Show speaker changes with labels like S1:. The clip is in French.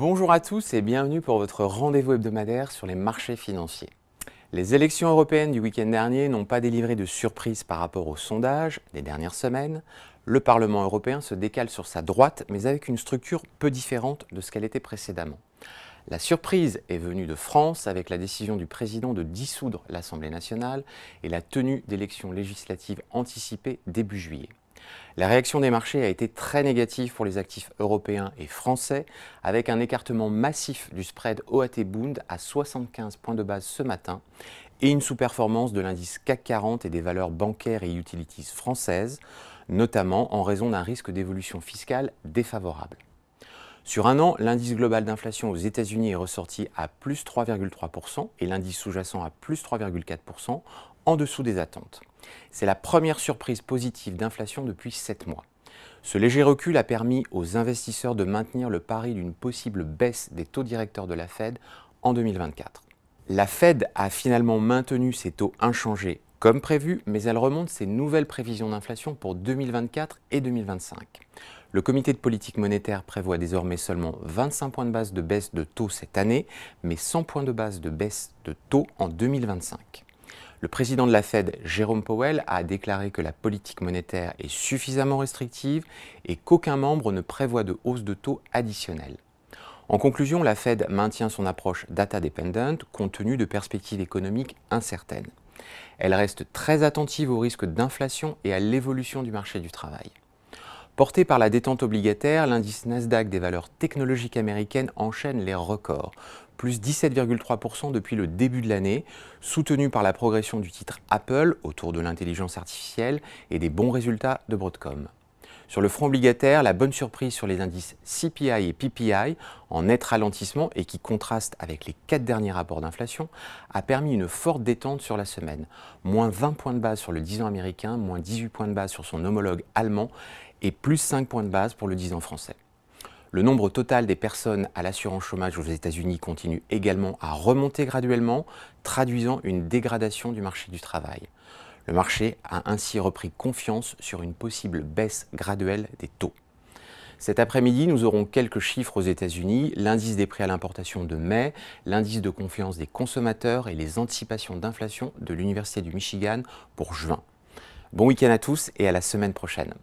S1: Bonjour à tous et bienvenue pour votre rendez-vous hebdomadaire sur les marchés financiers. Les élections européennes du week-end dernier n'ont pas délivré de surprise par rapport aux sondages des dernières semaines. Le Parlement européen se décale sur sa droite, mais avec une structure peu différente de ce qu'elle était précédemment. La surprise est venue de France avec la décision du président de dissoudre l'Assemblée nationale et la tenue d'élections législatives anticipées début juillet. La réaction des marchés a été très négative pour les actifs européens et français, avec un écartement massif du spread OAT Bund à 75 points de base ce matin et une sous-performance de l'indice CAC 40 et des valeurs bancaires et utilities françaises, notamment en raison d'un risque d'évolution fiscale défavorable. Sur un an, l'indice global d'inflation aux États-Unis est ressorti à plus 3,3% et l'indice sous-jacent à plus 3,4%, en dessous des attentes. C'est la première surprise positive d'inflation depuis 7 mois. Ce léger recul a permis aux investisseurs de maintenir le pari d'une possible baisse des taux directeurs de la Fed en 2024. La Fed a finalement maintenu ses taux inchangés comme prévu, mais elle remonte ses nouvelles prévisions d'inflation pour 2024 et 2025. Le comité de politique monétaire prévoit désormais seulement 25 points de base de baisse de taux cette année, mais 100 points de base de baisse de taux en 2025. Le président de la Fed, Jérôme Powell, a déclaré que la politique monétaire est suffisamment restrictive et qu'aucun membre ne prévoit de hausse de taux additionnelle. En conclusion, la Fed maintient son approche data-dependent compte tenu de perspectives économiques incertaines. Elle reste très attentive aux risques d'inflation et à l'évolution du marché du travail. Porté par la détente obligataire, l'indice Nasdaq des valeurs technologiques américaines enchaîne les records, plus 17,3% depuis le début de l'année, soutenu par la progression du titre Apple autour de l'intelligence artificielle et des bons résultats de Broadcom. Sur le front obligataire, la bonne surprise sur les indices CPI et PPI, en net ralentissement et qui contraste avec les quatre derniers rapports d'inflation, a permis une forte détente sur la semaine. Moins 20 points de base sur le 10 ans américain, moins 18 points de base sur son homologue allemand et plus 5 points de base pour le 10 ans français. Le nombre total des personnes à l'assurance chômage aux États-Unis continue également à remonter graduellement, traduisant une dégradation du marché du travail. Le marché a ainsi repris confiance sur une possible baisse graduelle des taux. Cet après-midi, nous aurons quelques chiffres aux États-Unis, l'indice des prix à l'importation de mai, l'indice de confiance des consommateurs et les anticipations d'inflation de l'Université du Michigan pour juin. Bon week-end à tous et à la semaine prochaine.